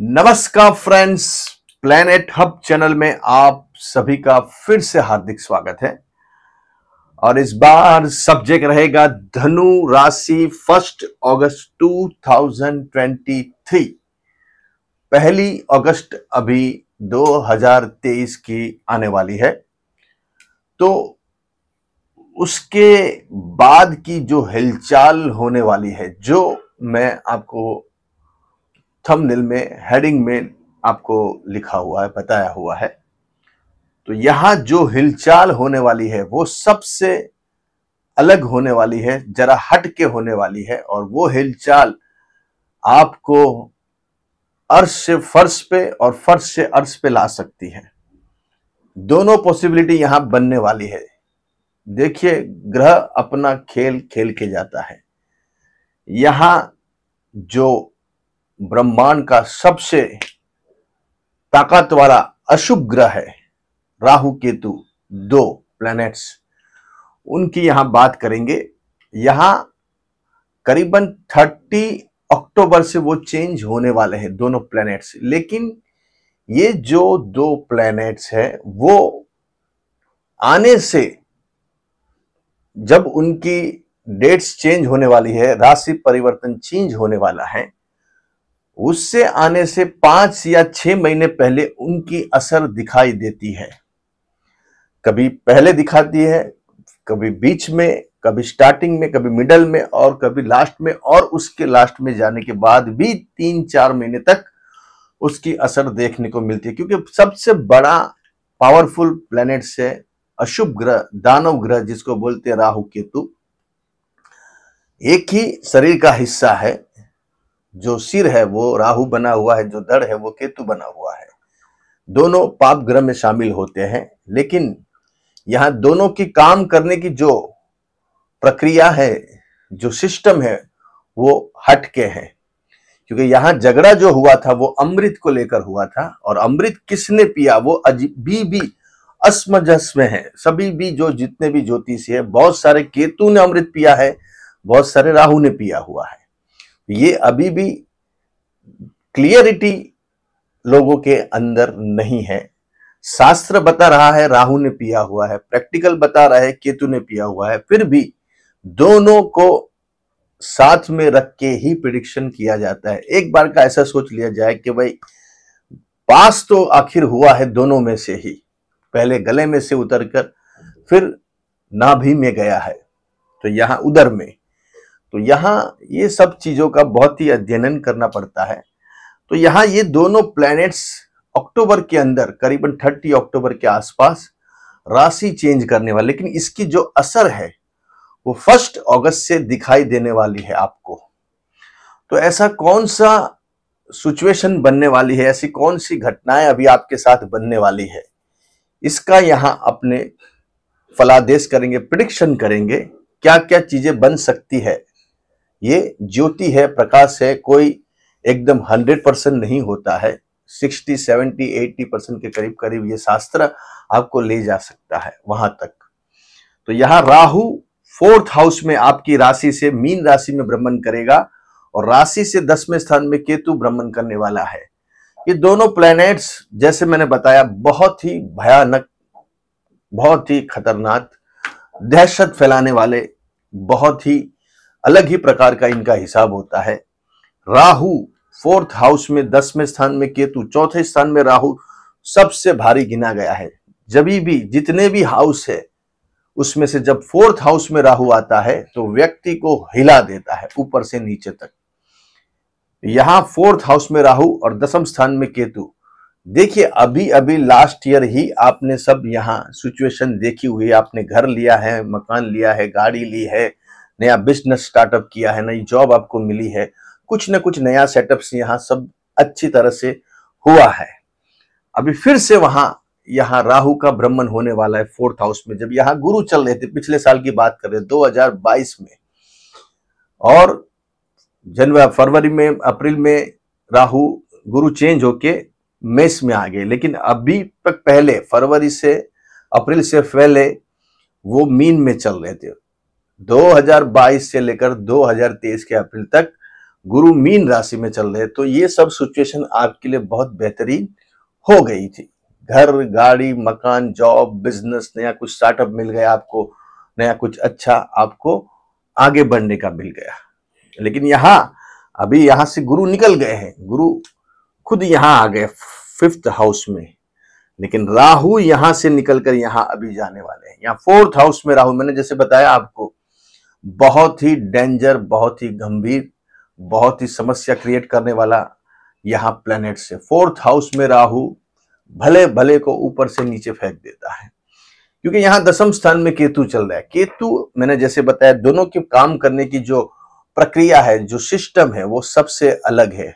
नमस्कार friends planet hub channel में आप सभी का फिर से हार्दिक स्वागत है और इस बार सब्जेक्ट रहेगा धनु राशि फर्स्ट अगस्त 2023 पहली अगस्त अभी 2023 की आने वाली है तो उसके बाद की जो हिलचाल होने वाली है जो मैं आपको थंबनेल में हेडिंग में आपको लिखा हुआ है बताया हुआ है तो यहां जो हिलचाल होने वाली है वो सबसे अलग होने वाली है जरा हट के होने वाली है और वो हिलचाल आपको अर्श से फर्श पे और फर्श से अर्श पे ला सकती है दोनों पॉसिबिलिटी यहां बनने वाली है देखिए ग्रह अपना खेल खेल के जाता है यहां जो ब्रह्मांड का सबसे ताकत वाला अशुभ ग्रह है राहु केतु दो प्लैनेट्स उनकी यहां बात करेंगे यहां करीबन 30 अक्टूबर से वो चेंज होने वाले हैं दोनों प्लैनेट्स लेकिन ये जो दो प्लैनेट्स है वो आने से जब उनकी डेट्स चेंज होने वाली है राशि परिवर्तन चेंज होने वाला है उससे आने से पांच या छह महीने पहले उनकी असर दिखाई देती है कभी पहले दिखाती है कभी बीच में कभी स्टार्टिंग में कभी मिडल में और कभी लास्ट में और उसके लास्ट में जाने के बाद भी तीन चार महीने तक उसकी असर देखने को मिलती है क्योंकि सबसे बड़ा पावरफुल प्लेनेट से अशुभ ग्रह दानव ग्रह जिसको बोलते हैं राहु केतु एक ही शरीर का हिस्सा है जो सिर है वो राहु बना हुआ है जो दड़ है वो केतु बना हुआ है दोनों पाप ग्रह में शामिल होते हैं लेकिन यहाँ दोनों की काम करने की जो प्रक्रिया है जो सिस्टम है वो हटके हैं है क्योंकि यहाँ झगड़ा जो हुआ था वो अमृत को लेकर हुआ था और अमृत किसने पिया वो अजी भी अस्मजस्म है सभी भी जो जितने भी ज्योतिषी है बहुत सारे केतु ने अमृत पिया है बहुत सारे राहु ने पिया हुआ है ये अभी भी क्लियरिटी लोगों के अंदर नहीं है शास्त्र बता रहा है राहु ने पिया हुआ है प्रैक्टिकल बता रहा है केतु ने पिया हुआ है फिर भी दोनों को साथ में रख के ही प्रिडिक्शन किया जाता है एक बार का ऐसा सोच लिया जाए कि भाई पास तो आखिर हुआ है दोनों में से ही पहले गले में से उतरकर फिर नाभि में गया है तो यहां उधर में तो यहाँ ये सब चीज़ों का बहुत ही अध्ययन करना पड़ता है तो यहाँ ये दोनों प्लैनेट्स अक्टूबर के अंदर करीबन 30 अक्टूबर के आसपास राशि चेंज करने वाले लेकिन इसकी जो असर है वो फर्स्ट अगस्त से दिखाई देने वाली है आपको तो ऐसा कौन सा सिचुएशन बनने वाली है ऐसी कौन सी घटनाएं अभी आपके साथ बनने वाली है इसका यहाँ अपने फलादेश करेंगे प्रिडिक्शन करेंगे क्या क्या चीजें बन सकती है ये ज्योति है प्रकाश है कोई एकदम हंड्रेड परसेंट नहीं होता है सिक्सटी सेवेंटी एट्टी परसेंट के करीब करीब ये शास्त्र आपको ले जा सकता है वहां तक तो यहां राहु फोर्थ हाउस में आपकी राशि से मीन राशि में भ्रमण करेगा और राशि से दसवें स्थान में केतु भ्रमण करने वाला है ये दोनों प्लैनेट्स जैसे मैंने बताया बहुत ही भयानक बहुत ही खतरनाक दहशत फैलाने वाले बहुत ही अलग ही प्रकार का इनका हिसाब होता है राहु फोर्थ हाउस में दसवें स्थान में केतु चौथे स्थान में राहु सबसे भारी गिना गया है जब भी जितने भी हाउस है उसमें से जब फोर्थ हाउस में राहु आता है तो व्यक्ति को हिला देता है ऊपर से नीचे तक यहां फोर्थ हाउस में राहु और दसम स्थान में केतु देखिए अभी अभी लास्ट ईयर ही आपने सब यहाँ सिचुएशन देखी हुई आपने घर लिया है मकान लिया है गाड़ी ली है नया बिजनेस स्टार्टअप किया है नई जॉब आपको मिली है कुछ न कुछ नया सेटअप से यहाँ सब अच्छी तरह से हुआ है अभी फिर से वहां यहाँ राहु का भ्रमण होने वाला है फोर्थ हाउस में जब यहाँ गुरु चल रहे थे पिछले साल की बात कर रहे दो हजार बाईस में और जनवरी फरवरी में अप्रैल में राहु गुरु चेंज होके मेष में आ गए लेकिन अभी तक पहले फरवरी से अप्रैल से पहले वो मीन में चल रहे थे 2022 से लेकर 2023 के अप्रैल तक गुरु मीन राशि में चल रहे तो ये सब सिचुएशन आपके लिए बहुत बेहतरीन हो गई थी घर गाड़ी मकान जॉब बिजनेस नया कुछ स्टार्टअप मिल गया आपको नया कुछ अच्छा आपको आगे बढ़ने का मिल गया लेकिन यहाँ अभी यहाँ से गुरु निकल गए हैं गुरु खुद यहाँ आ गए फिफ्थ हाउस में लेकिन राहु यहाँ से निकलकर यहाँ अभी जाने वाले हैं यहाँ फोर्थ हाउस में राहु मैंने जैसे बताया आपको बहुत ही डेंजर बहुत ही गंभीर बहुत ही समस्या क्रिएट करने वाला यहाँ प्लेनेट से फोर्थ हाउस में राहु भले भले को ऊपर से नीचे फेंक देता है क्योंकि यहाँ दसम स्थान में केतु चल रहा है केतु मैंने जैसे बताया दोनों के काम करने की जो प्रक्रिया है जो सिस्टम है वो सबसे अलग है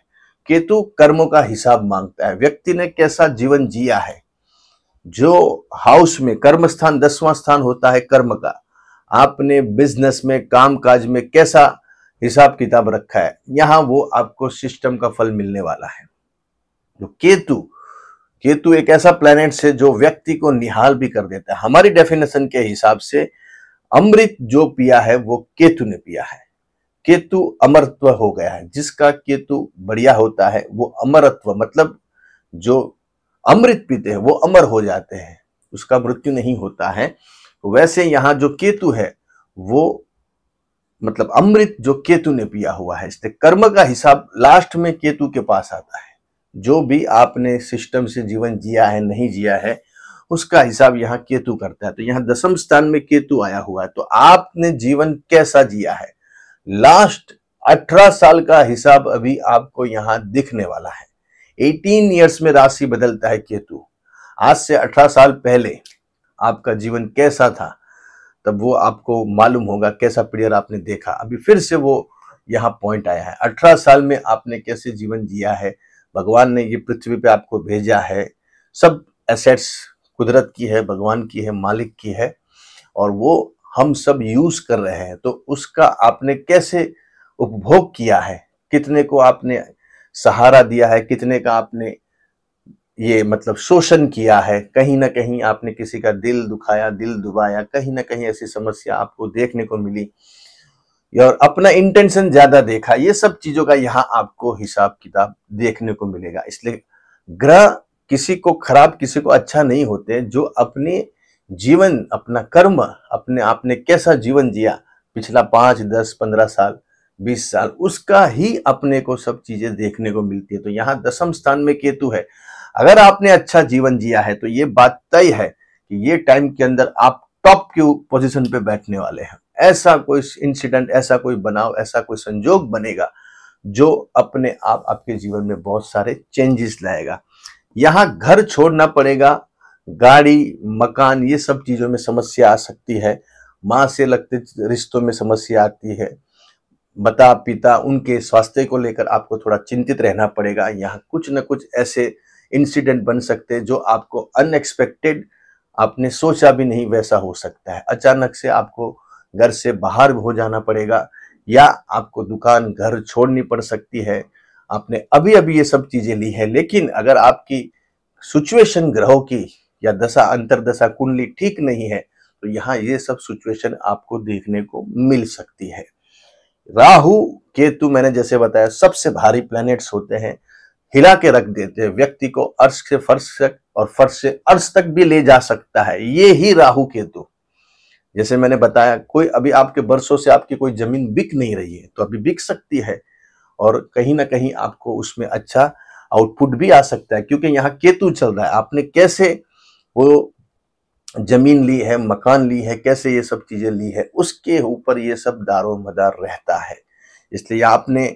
केतु कर्मों का हिसाब मांगता है व्यक्ति ने कैसा जीवन जिया है जो हाउस में कर्म स्थान दसवां स्थान होता है कर्म का आपने बिजनेस में कामकाज में कैसा हिसाब किताब रखा है यहां वो आपको सिस्टम का फल मिलने वाला है जो केतु केतु एक ऐसा प्लेनेट है जो व्यक्ति को निहाल भी कर देता है हमारी डेफिनेशन के हिसाब से अमृत जो पिया है वो केतु ने पिया है केतु अमरत्व हो गया है जिसका केतु बढ़िया होता है वो अमरत्व मतलब जो अमृत पीते हैं वो अमर हो जाते हैं उसका मृत्यु नहीं होता है वैसे यहां जो केतु है वो मतलब अमृत जो केतु ने पिया हुआ है इसलिए कर्म का हिसाब लास्ट में केतु के पास आता है जो भी आपने सिस्टम से जीवन जिया है नहीं जिया है उसका हिसाब यहाँ केतु करता है तो यहाँ दसम स्थान में केतु आया हुआ है तो आपने जीवन कैसा जिया है लास्ट अठारह साल का हिसाब अभी आपको यहाँ दिखने वाला है एटीन ईयर्स में राशि बदलता है केतु आज से अठारह साल पहले आपका जीवन कैसा था तब वो आपको मालूम होगा कैसा प्लेयर आपने देखा अभी फिर से वो यहाँ पॉइंट आया है अठारह साल में आपने कैसे जीवन जिया है भगवान ने ये पृथ्वी पे आपको भेजा है सब एसेट्स कुदरत की है भगवान की है मालिक की है और वो हम सब यूज कर रहे हैं तो उसका आपने कैसे उपभोग किया है कितने को आपने सहारा दिया है कितने का आपने ये मतलब शोषण किया है कहीं ना कहीं आपने किसी का दिल दुखाया दिल दुबाया कहीं ना कहीं ऐसी समस्या आपको देखने को मिली और अपना इंटेंशन ज्यादा देखा ये सब चीजों का यहाँ आपको हिसाब किताब देखने को मिलेगा इसलिए ग्रह किसी को खराब किसी को अच्छा नहीं होते जो अपने जीवन अपना कर्म अपने आपने कैसा जीवन जिया पिछला पांच दस पंद्रह साल बीस साल उसका ही अपने को सब चीजें देखने को मिलती है तो यहाँ दसम स्थान में केतु है अगर आपने अच्छा जीवन जिया है तो ये बात तय है कि ये टाइम के अंदर आप टॉप की पोजिशन पे बैठने वाले हैं ऐसा कोई इंसिडेंट ऐसा कोई बनाव ऐसा कोई संजोग बनेगा जो अपने आप आपके जीवन में बहुत सारे चेंजेस लाएगा यहाँ घर छोड़ना पड़ेगा गाड़ी मकान ये सब चीज़ों में समस्या आ सकती है माँ से लगते रिश्तों में समस्या आती है माता पिता उनके स्वास्थ्य को लेकर आपको थोड़ा चिंतित रहना पड़ेगा यहाँ कुछ न कुछ ऐसे इंसिडेंट बन सकते हैं जो आपको अनएक्सपेक्टेड आपने सोचा भी नहीं वैसा हो सकता है अचानक से आपको घर से बाहर हो जाना पड़ेगा या आपको दुकान घर छोड़नी पड़ सकती है आपने अभी अभी ये सब चीजें ली है लेकिन अगर आपकी सिचुएशन ग्रहों की या दशा अंतरदशा कुंडली ठीक नहीं है तो यहाँ ये सब सिचुएशन आपको देखने को मिल सकती है राहु केतु मैंने जैसे बताया सबसे भारी प्लैनेट्स होते हैं हिला के रख देते हैं व्यक्ति को अर्श से फर्श तक और फर्श से अर्श तक भी ले जा सकता है ये ही राहु केतु जैसे मैंने बताया कोई अभी आपके बरसों से आपकी कोई जमीन बिक नहीं रही है तो अभी बिक सकती है और कहीं ना कहीं आपको उसमें अच्छा आउटपुट भी आ सकता है क्योंकि यहाँ केतु चल रहा है आपने कैसे वो जमीन ली है मकान ली है कैसे ये सब चीजें ली है उसके ऊपर ये सब दारो मदार रहता है इसलिए आपने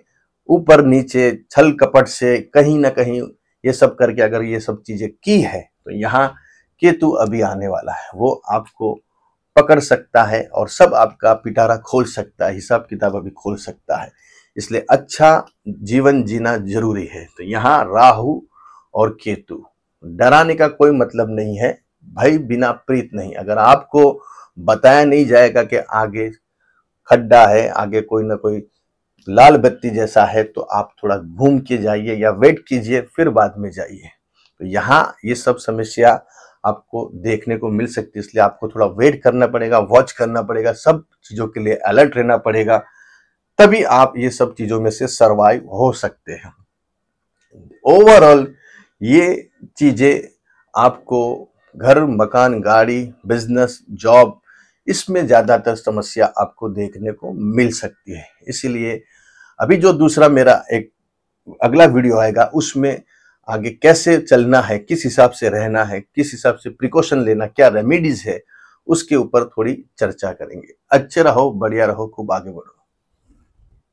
ऊपर नीचे छल कपट से कहीं ना कहीं ये सब करके अगर ये सब चीज़ें की है तो यहाँ केतु अभी आने वाला है वो आपको पकड़ सकता है और सब आपका पिटारा खोल सकता है हिसाब किताब अभी खोल सकता है इसलिए अच्छा जीवन जीना जरूरी है तो यहाँ राहु और केतु डराने का कोई मतलब नहीं है भाई बिना प्रीत नहीं अगर आपको बताया नहीं जाएगा कि आगे खड्डा है आगे कोई ना कोई लाल बत्ती जैसा है तो आप थोड़ा घूम के जाइए या वेट कीजिए फिर बाद में जाइए तो यहाँ ये सब समस्या आपको देखने को मिल सकती है इसलिए आपको थोड़ा वेट करना पड़ेगा वॉच करना पड़ेगा सब चीज़ों के लिए अलर्ट रहना पड़ेगा तभी आप ये सब चीज़ों में से सर्वाइव हो सकते हैं ओवरऑल ये चीज़ें आपको घर मकान गाड़ी बिजनेस जॉब इसमें ज़्यादातर समस्या आपको देखने को मिल सकती है इसीलिए अभी जो दूसरा मेरा एक अगला वीडियो आएगा उसमें आगे कैसे चलना है किस हिसाब से रहना है किस हिसाब से प्रिकॉशन लेना क्या रेमेडीज है उसके ऊपर थोड़ी चर्चा करेंगे अच्छे रहो बढ़िया रहो खूब आगे बढ़ो